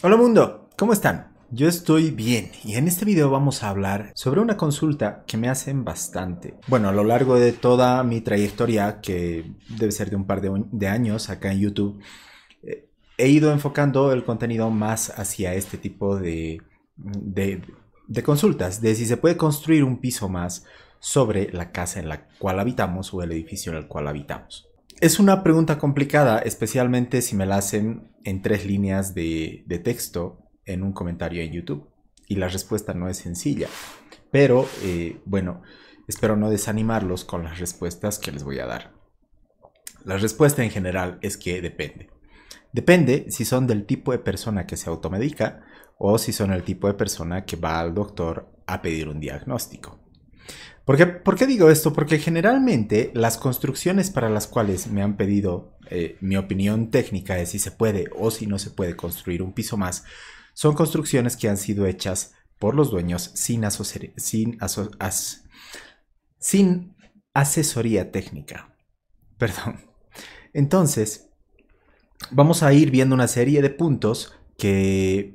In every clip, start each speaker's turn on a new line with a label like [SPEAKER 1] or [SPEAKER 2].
[SPEAKER 1] Hola mundo, ¿cómo están? Yo estoy bien y en este video vamos a hablar sobre una consulta que me hacen bastante. Bueno, a lo largo de toda mi trayectoria, que debe ser de un par de, años acá en YouTube, eh, he ido enfocando el contenido más hacia este tipo de consultas, de si se puede construir un piso más sobre la casa en la cual habitamos o el edificio en el cual habitamos. Es una pregunta complicada, especialmente si me la hacen en tres líneas de, texto en un comentario en YouTube. Y la respuesta no es sencilla. Pero eh, bueno, espero no desanimarlos con las respuestas que les voy a dar. La respuesta en general es que depende. Depende si son del tipo de persona que se automedica o si son el tipo de persona que va al doctor a pedir un diagnóstico. ¿Por qué digo esto? Porque generalmente las construcciones para las cuales me han pedido eh, mi opinión técnica de si se puede o si no se puede construir un piso más, son construcciones que han sido hechas por los dueños sin, sin asesoría técnica. Perdón. Entonces, vamos a ir viendo una serie de puntos que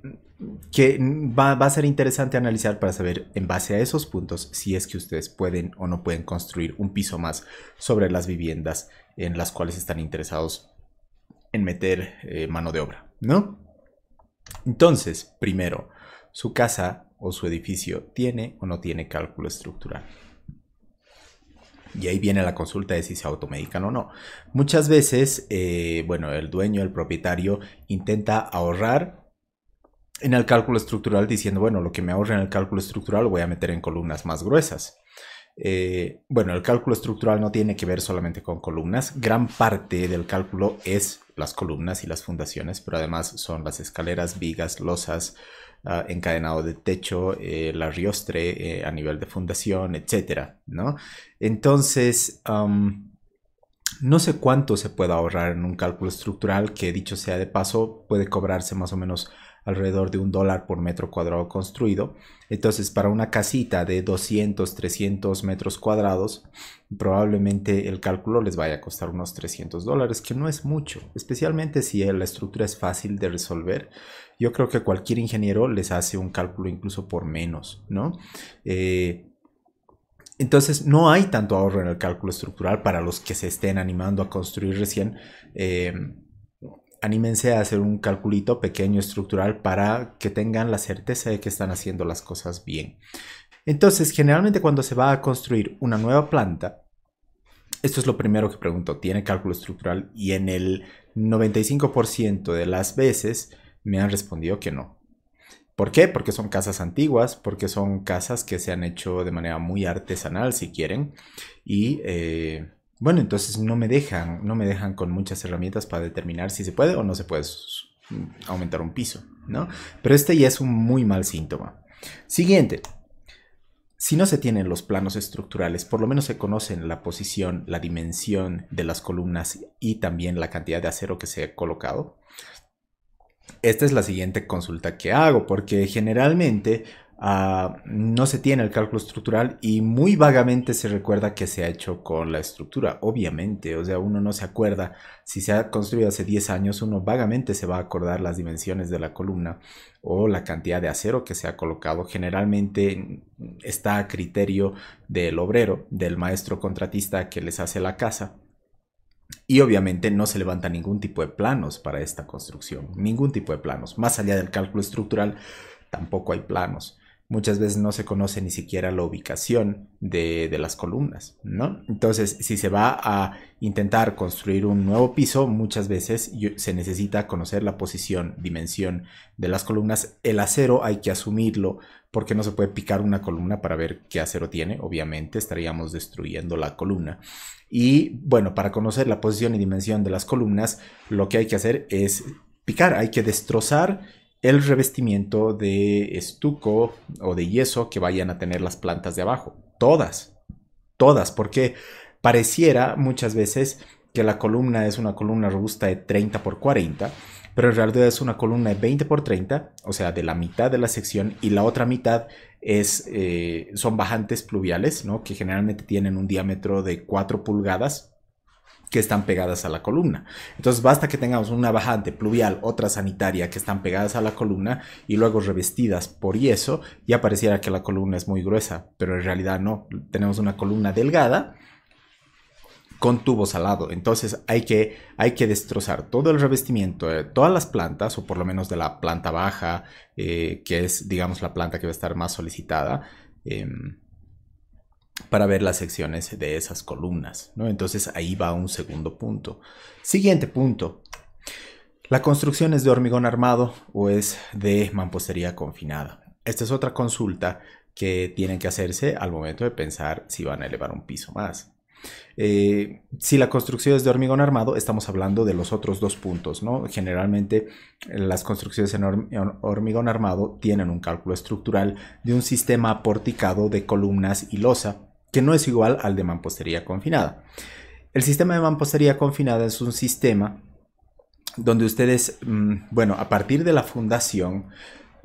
[SPEAKER 1] que va, a ser interesante analizar para saber en base a esos puntos si es que ustedes pueden o no pueden construir un piso más sobre las viviendas en las cuales están interesados en meter eh, mano de obra, ¿no? Entonces, primero, su casa o su edificio tiene o no tiene cálculo estructural. Y ahí viene la consulta de si se automedican o no. Muchas veces, eh, bueno, el dueño, el propietario, intenta ahorrar en el cálculo estructural diciendo, bueno, lo que me ahorra en el cálculo estructural lo voy a meter en columnas más gruesas. Eh, bueno, el cálculo estructural no tiene que ver solamente con columnas. Gran parte del cálculo es las columnas y las fundaciones, pero además son las escaleras, vigas, losas, ah, encadenado de techo, eh, la riostre eh, a nivel de fundación, etcétera, ¿no? Entonces, no sé cuánto se puede ahorrar en un cálculo estructural que, dicho sea de paso, puede cobrarse más o menos alrededor de un dólar por metro cuadrado construido. Entonces, para una casita de 200, 300 metros cuadrados, probablemente el cálculo les vaya a costar unos 300 dólares, que no es mucho, especialmente si la estructura es fácil de resolver. Yo creo que cualquier ingeniero les hace un cálculo incluso por menos, ¿no? Eh, entonces no hay tanto ahorro en el cálculo estructural para los que se estén animando a construir recién. Eh, anímense a hacer un calculito pequeño estructural para que tengan la certeza de que están haciendo las cosas bien. Entonces, generalmente cuando se va a construir una nueva planta, esto es lo primero que pregunto, ¿tiene cálculo estructural? Y en el 95% de las veces me han respondido que no. ¿Por qué? Porque son casas antiguas, porque son casas que se han hecho de manera muy artesanal, si quieren, y eh, bueno, entonces no me dejan, no me dejan con muchas herramientas para determinar si se puede o no se puede mm, aumentar un piso, ¿no? Pero este ya es un muy mal síntoma. Siguiente. Si no se tienen los planos estructurales, por lo menos se conocen la posición, la dimensión de las columnas y también la cantidad de acero que se ha colocado. Esta es la siguiente consulta que hago, porque generalmente Ah, no se tiene el cálculo estructural y muy vagamente se recuerda que se ha hecho con la estructura, obviamente, o sea, uno no se acuerda, si se ha construido hace 10 años, uno vagamente se va a acordar las dimensiones de la columna o la cantidad de acero que se ha colocado, generalmente mm, está a criterio del obrero, del maestro contratista que les hace la casa, y obviamente no se levanta ningún tipo de planos para esta construcción, ningún tipo de planos, más allá del cálculo estructural, tampoco hay planos muchas veces no se conoce ni siquiera la ubicación de, las columnas, ¿no? Entonces, si se va a intentar construir un nuevo piso, muchas veces se necesita conocer la posición, dimensión de las columnas. El acero hay que asumirlo porque no se puede picar una columna para ver qué acero tiene, obviamente estaríamos destruyendo la columna. Y bueno, para conocer la posición y dimensión de las columnas, lo que hay que hacer es picar, hay que destrozar el revestimiento de estuco o de yeso que vayan a tener las plantas de abajo. Todas, todas, porque pareciera muchas veces que la columna es una columna robusta de 30 por 40, pero en realidad es una columna de 20 por 30, o sea, de la mitad de la sección y la otra mitad es, eh, son bajantes pluviales, ¿no? que generalmente tienen un diámetro de 4 pulgadas que están pegadas a la columna. Entonces basta que tengamos una bajante pluvial, otra sanitaria que están pegadas a la columna y luego revestidas por yeso, ya pareciera que la columna es muy gruesa, pero en realidad no. Tenemos una columna delgada con tubos al lado. Entonces hay que, hay que destrozar todo el revestimiento de todas las plantas, o por lo menos de la planta baja, eh, que es, digamos, la planta que va a estar más solicitada. Em, para ver las secciones de esas columnas. ¿no? Entonces ahí va un segundo punto. Siguiente punto. La construcción es de hormigón armado o es de mampostería confinada. Esta es otra consulta que tienen que hacerse al momento de pensar si van a elevar un piso más. Eh, si la construcción es de hormigón armado, estamos hablando de los otros dos puntos, ¿no? Generalmente las construcciones en hormigón armado tienen un cálculo estructural de un sistema porticado de columnas y losa, que no es igual al de mampostería confinada. El sistema de mampostería confinada es un sistema donde ustedes, mm, bueno, a partir de la fundación,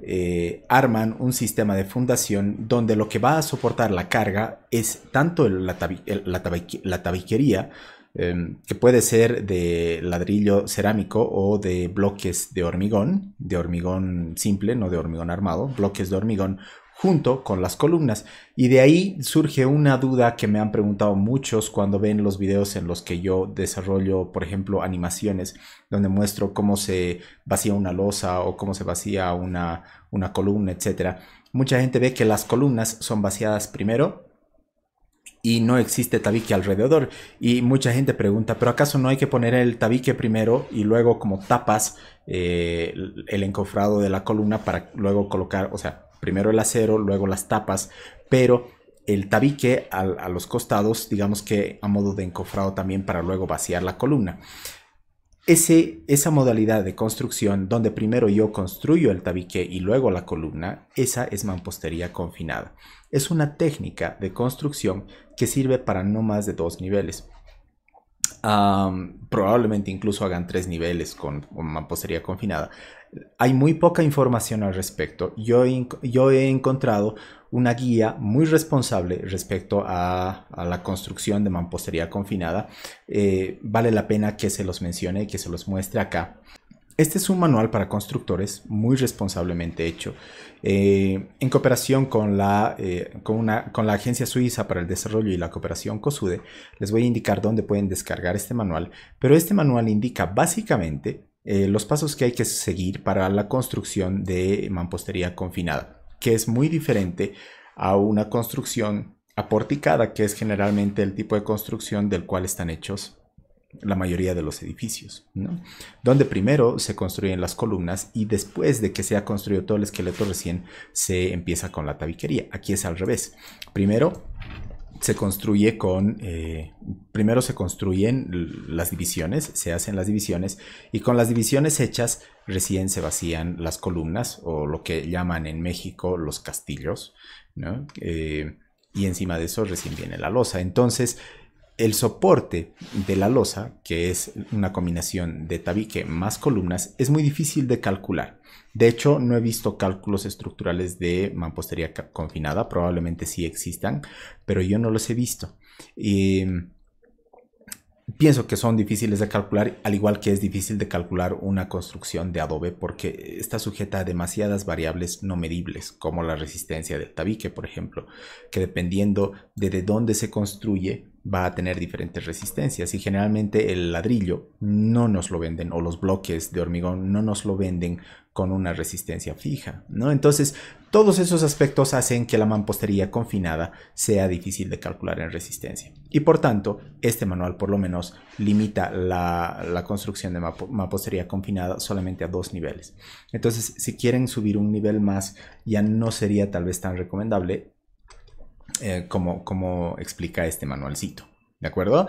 [SPEAKER 1] eh, arman un sistema de fundación donde lo que va a soportar la carga es tanto la, tabiquería, em, que puede ser de ladrillo cerámico o de bloques de hormigón, de hormigón simple, no de hormigón armado, bloques de hormigón junto con las columnas. Y de ahí surge una duda que me han preguntado muchos cuando ven los videos en los que yo desarrollo, por ejemplo, animaciones, donde muestro cómo se vacía una losa o cómo se vacía una, columna, etc. Mucha gente ve que las columnas son vaciadas primero y no existe tabique alrededor. Y mucha gente pregunta, ¿pero acaso no hay que poner el tabique primero y luego como tapas eh, el encofrado de la columna para luego colocar, o sea, primero el acero, luego las tapas, pero el tabique a, los costados, digamos que a modo de encofrado también para luego vaciar la columna. Ese, esa modalidad de construcción donde primero yo construyo el tabique y luego la columna, esa es mampostería confinada. Es una técnica de construcción que sirve para no más de dos niveles. probablemente incluso hagan tres niveles con mampostería confinada, hay muy poca información al respecto. Yo, he encontrado una guía muy responsable respecto a, la construcción de mampostería confinada. Eh, vale la pena que se los mencione y que se los muestre acá. Este es un manual para constructores muy responsablemente hecho, eh, en cooperación con la, eh, con la Agencia Suiza para el Desarrollo y la Cooperación COSUDE. Les voy a indicar dónde pueden descargar este manual, pero este manual indica básicamente eh, los pasos que hay que seguir para la construcción de mampostería confinada, que es muy diferente a una construcción aporticada, que es generalmente el tipo de construcción del cual están hechos la mayoría de los edificios, donde primero se construyen las columnas y después de que se ha construido todo el esqueleto recién se empieza con la tabiquería. Aquí es al revés. Primero se construye con, eh, primero se construyen las divisiones, se hacen las divisiones y con las divisiones hechas recién se vacían las columnas o lo que llaman en México los castillos, eh, y encima de eso recién viene la losa. Entonces, el soporte de la losa, que es una combinación de tabique más columnas, es muy difícil de calcular. De hecho, no he visto cálculos estructurales de mampostería confinada, probablemente sí existan, pero yo no los he visto. Y em, pienso que son difíciles de calcular, al igual que es difícil de calcular una construcción de adobe porque está sujeta a demasiadas variables no medibles, como la resistencia del tabique, por ejemplo, que dependiendo de, dónde se construye va a tener diferentes resistencias y generalmente el ladrillo no nos lo venden o los bloques de hormigón no nos lo venden con una resistencia fija, ¿no? Entonces, todos esos aspectos hacen que la mampostería confinada sea difícil de calcular en resistencia. Y por tanto, este manual por lo menos limita la, construcción de mampostería confinada solamente a dos niveles. Entonces, si quieren subir un nivel más, ya no sería tal vez tan recomendable eh, como, como explica este manualcito. ¿De acuerdo?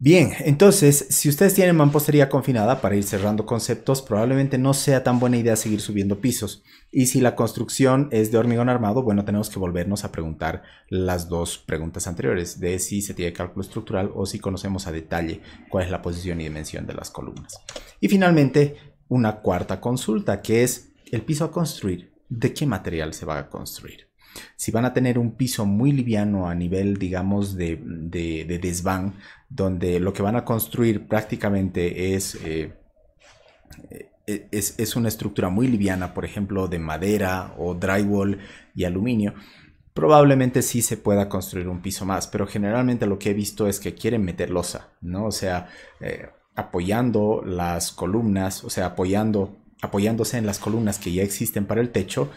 [SPEAKER 1] Bien, entonces, si ustedes tienen mampostería confinada, para ir cerrando conceptos, probablemente no sea tan buena idea seguir subiendo pisos. Y si la construcción es de hormigón armado, bueno, tenemos que volvernos a preguntar las dos preguntas anteriores, de si se tiene cálculo estructural o si conocemos a detalle cuál es la posición y dimensión de las columnas. Y finalmente, una cuarta consulta, que es el piso a construir. ¿De qué material se va a construir? Si van a tener un piso muy liviano a nivel, digamos, de, de, desván, donde lo que van a construir prácticamente eh, eh, es... es, una estructura muy liviana, por ejemplo, de madera o drywall y aluminio, probablemente sí se pueda construir un piso más, pero generalmente lo que he visto es que quieren meter losa, ¿no? O sea, eh, apoyando las columnas, o sea, apoyándose en las columnas que ya existen para el techo,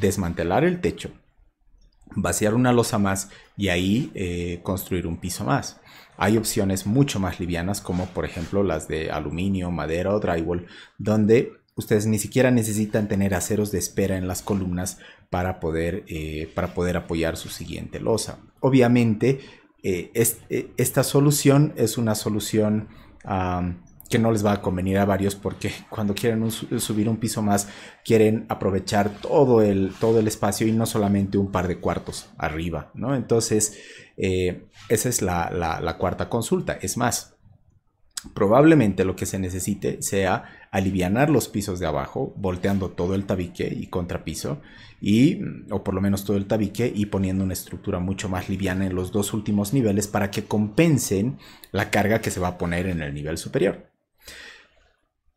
[SPEAKER 1] desmantelar el techo, vaciar una losa más y ahí eh, construir un piso más. Hay opciones mucho más livianas como por ejemplo las de aluminio, madera o drywall, donde ustedes ni siquiera necesitan tener aceros de espera en las columnas para poder, eh, para poder apoyar su siguiente losa. Obviamente, eh, esta solución es una solución que no les va a convenir a varios porque cuando quieren subir un piso más quieren aprovechar todo el, todo el espacio y no solamente un par de cuartos arriba, ¿no? Entonces, eh, esa es la, cuarta consulta. Es más, probablemente lo que se necesite sea alivianar los pisos de abajo, volteando todo el tabique y contrapiso, y, o por lo menos todo el tabique, y poniendo una estructura mucho más liviana en los dos últimos niveles para que compensen la carga que se va a poner en el nivel superior.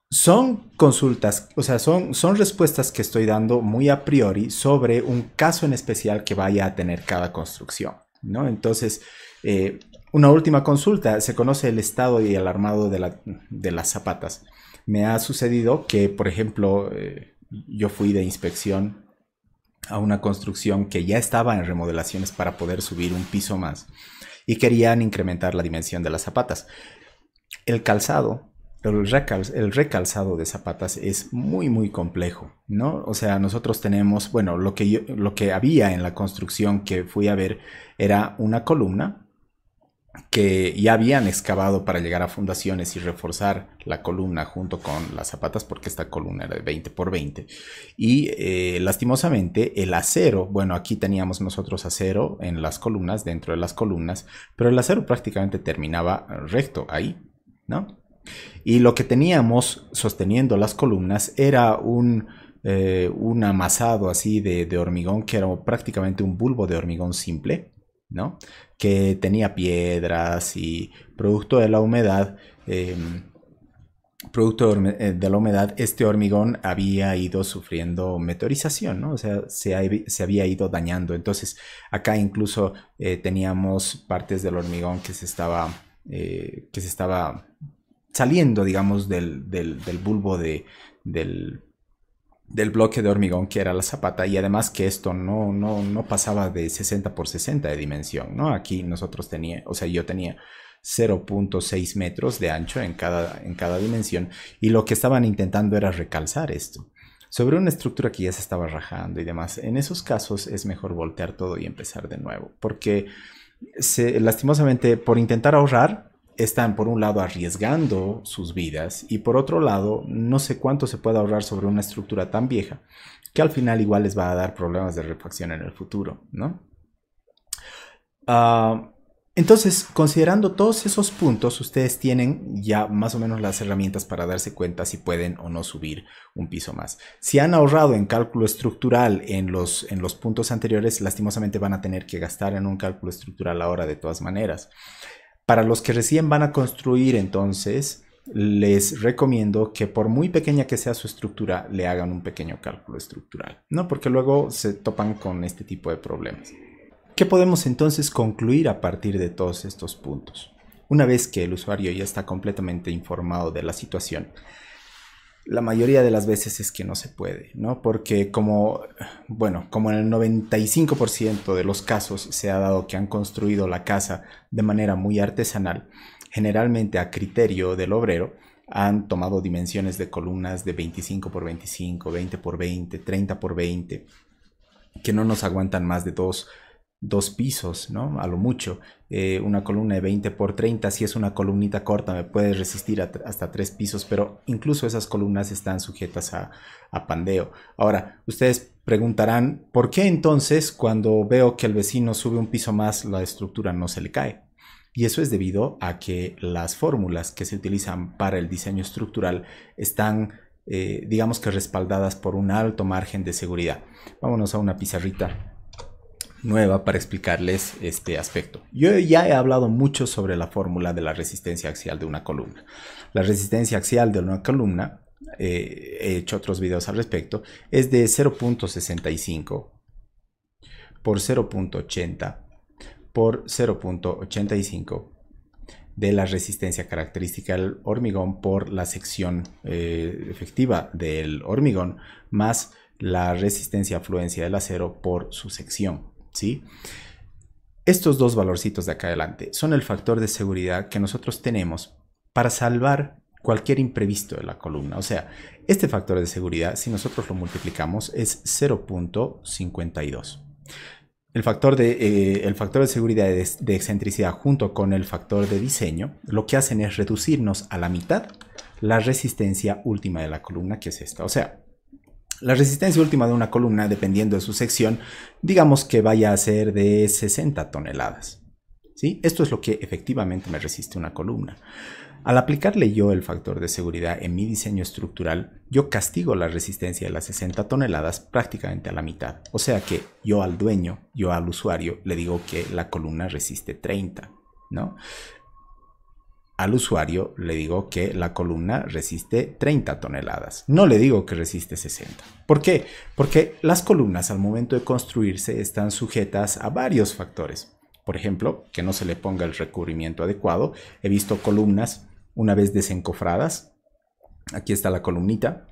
[SPEAKER 1] Son consultas, o sea, son, son respuestas que estoy dando muy a priori sobre un caso en especial que vaya a tener cada construcción, ¿no? Entonces, eh, una última consulta, se conoce el estado y el armado de, las zapatas. Me ha sucedido que, por ejemplo, eh, yo fui de inspección a una construcción que ya estaba en remodelaciones para poder subir un piso más y querían incrementar la dimensión de las zapatas. El calzado pero el, recalzado de zapatas es muy, muy complejo, ¿no? O sea, nosotros tenemos, bueno, lo que, lo que había en la construcción que fui a ver era una columna que ya habían excavado para llegar a fundaciones y reforzar la columna junto con las zapatas, porque esta columna era de 20 por 20. Y eh, lastimosamente el acero, bueno, aquí teníamos nosotros acero en las columnas, dentro de las columnas, pero el acero prácticamente terminaba recto ahí, ¿no? Y lo que teníamos sosteniendo las columnas era un, eh, un amasado así de, de, hormigón que era prácticamente un bulbo de hormigón simple, ¿no? Que tenía piedras y producto de la humedad. Em, producto eh, de la humedad, este hormigón había ido sufriendo meteorización, ¿no? O sea, se, se había ido dañando. Entonces, acá incluso eh, teníamos partes del hormigón que se estaba, que se estaba saliendo, digamos, del, bulbo de, del, bloque de hormigón que era la zapata y además que esto no, no, no pasaba de 60 por 60 de dimensión, ¿no? Aquí nosotros tenía, o sea, yo tenía 0.6 metros de ancho en cada, en cada dimensión y lo que estaban intentando era recalzar esto sobre una estructura que ya se estaba rajando y demás. En esos casos es mejor voltear todo y empezar de nuevo, porque lastimosamente por intentar ahorrar están por un lado arriesgando sus vidas y por otro lado no sé cuánto se puede ahorrar sobre una estructura tan vieja que al final igual les va a dar problemas de refacción en el futuro, ¿no? Ah, entonces, considerando todos esos puntos, ustedes tienen ya más o menos las herramientas para darse cuenta si pueden o no subir un piso más. Si han ahorrado en cálculo estructural en los, en los puntos anteriores, lastimosamente van a tener que gastar en un cálculo estructural ahora de todas maneras. Para los que recién van a construir entonces, les recomiendo que por muy pequeña que sea su estructura, le hagan un pequeño cálculo estructural, ¿no? Porque luego se topan con este tipo de problemas. ¿Qué podemos entonces concluir a partir de todos estos puntos? Una vez que el usuario ya está completamente informado de la situación, la mayoría de las veces es que no se puede, ¿no? Porque como, bueno, como en el 95% de los casos se ha dado que han construido la casa de manera muy artesanal, generalmente a criterio del obrero, han tomado dimensiones de columnas de 25 por 25, 20 por 20, 30 por 20, que no nos aguantan más de dos dos pisos, ¿no? A lo mucho. Eh, una columna de 20 por 30, si es una columnita corta, me puede resistir hasta tres pisos, pero incluso esas columnas están sujetas a, pandeo. Ahora, ustedes preguntarán, ¿por qué entonces cuando veo que el vecino sube un piso más, la estructura no se le cae? Y eso es debido a que las fórmulas que se utilizan para el diseño estructural están, eh, digamos que respaldadas por un alto margen de seguridad. Vámonos a una pizarrita nueva para explicarles este aspecto. Yo ya he hablado mucho sobre la fórmula de la resistencia axial de una columna. La resistencia axial de una columna, eh, he hecho otros videos al respecto, es de 0.65 por 0.80 por 0.85 de la resistencia característica del hormigón por la sección eh, efectiva del hormigón más la resistencia a fluencia del acero por su sección. Estos dos valorcitos de acá adelante son el factor de seguridad que nosotros tenemos para salvar cualquier imprevisto de la columna. O sea, este factor de seguridad, si nosotros lo multiplicamos, es 0.52. El factor, de, eh, el factor de seguridad de, de, excentricidad junto con el factor de diseño lo que hacen es reducirnos a la mitad la resistencia última de la columna, que es esta. O sea, la resistencia última de una columna, dependiendo de su sección, digamos que vaya a ser de 60 toneladas. ¿Sí? Esto es lo que efectivamente me resiste una columna. Al aplicarle yo el factor de seguridad en mi diseño estructural, yo castigo la resistencia de las 60 toneladas prácticamente a la mitad. O sea que yo al dueño, yo al usuario, le digo que la columna resiste 30. ¿no? al usuario le digo que la columna resiste 30 toneladas. No le digo que resiste 60. ¿Por qué? Porque las columnas al momento de construirse están sujetas a varios factores. Por ejemplo, que no se le ponga el recubrimiento adecuado. He visto columnas una vez desencofradas. Aquí está la columnita.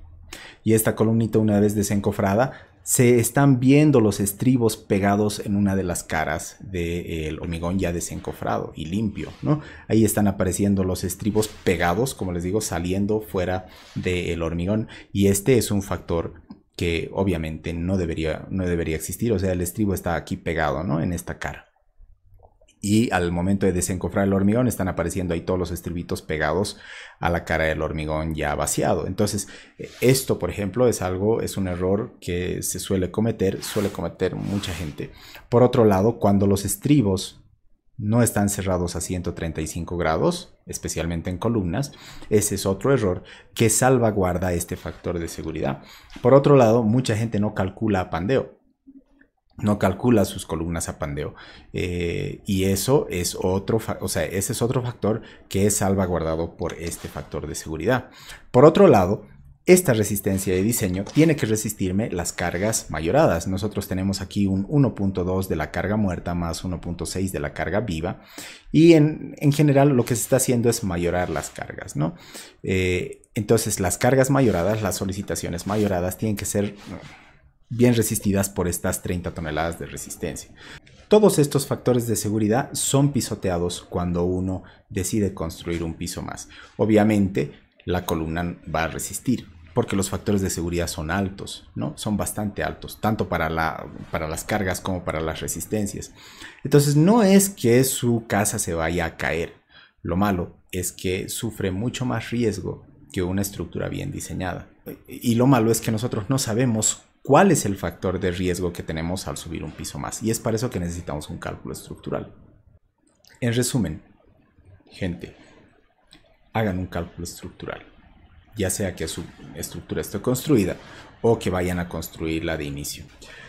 [SPEAKER 1] Y esta columnita una vez desencofrada se están viendo los estribos pegados en una de las caras del hormigón ya desencofrado y limpio, ¿no? Ahí están apareciendo los estribos pegados, como les digo, saliendo fuera del hormigón y este es un factor que obviamente no debería, no debería existir, o sea, el estribo está aquí pegado, ¿no? En esta cara y al momento de desencofrar el hormigón están apareciendo ahí todos los estribitos pegados a la cara del hormigón ya vaciado. Entonces, e, esto, por ejemplo, es algo, es un error que se suele cometer, suele cometer mucha gente. Por otro lado, cuando los estribos no están cerrados a 135 grados, especialmente en columnas, ese es otro error que salvaguarda este factor de seguridad. Por otro lado, mucha gente no calcula pandeo no calcula sus columnas a pandeo. Eh, y eso es otro, o sea, ese es otro factor que es salvaguardado por este factor de seguridad. Por otro lado, esta resistencia de diseño tiene que resistirme las cargas mayoradas. Nosotros tenemos aquí un 1.2 de la carga muerta más 1.6 de la carga viva. Y en, general lo que se está haciendo es mayorar las cargas, ¿no? Eh, entonces las cargas mayoradas, las solicitaciones mayoradas tienen que ser bien resistidas por estas 30 toneladas de resistencia. Todos estos factores de seguridad son pisoteados cuando uno decide construir un piso más. Obviamente, la columna va a resistir porque los factores de seguridad son altos, ¿no? Son bastante altos, tanto para, la, para las cargas como para las resistencias. Entonces, no es que su casa se vaya a caer. Lo malo es que sufre mucho más riesgo que una estructura bien diseñada. Y lo malo es que nosotros no sabemos cuál es el factor de riesgo que tenemos al subir un piso más. Y es para eso que necesitamos un cálculo estructural. En resumen, gente, hagan un cálculo estructural, ya sea que su estructura esté construida o que vayan a construirla de inicio.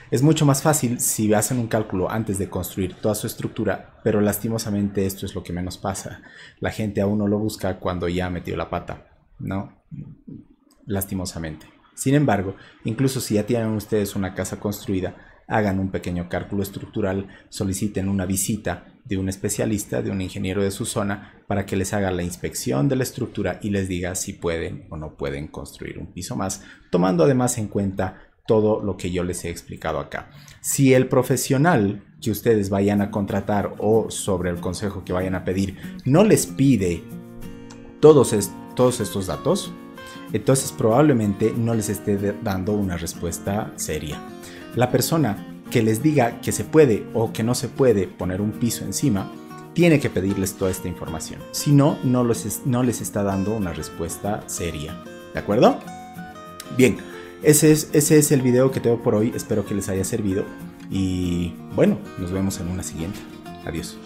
[SPEAKER 1] Es mucho más fácil si hacen un cálculo antes de construir toda su estructura, pero lastimosamente esto es lo que menos pasa. La gente aún no lo busca cuando ya ha metió la pata, ¿no? Lastimosamente. Sin embargo, incluso si ya tienen ustedes una casa construida, hagan un pequeño cálculo estructural, soliciten una visita de un especialista, de un ingeniero de su zona, para que les haga la inspección de la estructura y les diga si pueden o no pueden construir un piso más, tomando además en cuenta todo lo que yo les he explicado acá. Si el profesional que ustedes vayan a contratar o sobre el consejo que vayan a pedir no les pide todos, estos datos, entonces probablemente no les esté dando una respuesta seria. La persona que les diga que se puede o que no se puede poner un piso encima, tiene que pedirles toda esta información. Si no, no, no les está dando una respuesta seria. ¿De acuerdo? Bien, ese es, ese es el video que tengo por hoy. Espero que les haya servido. Y bueno, nos vemos en una siguiente. Adiós.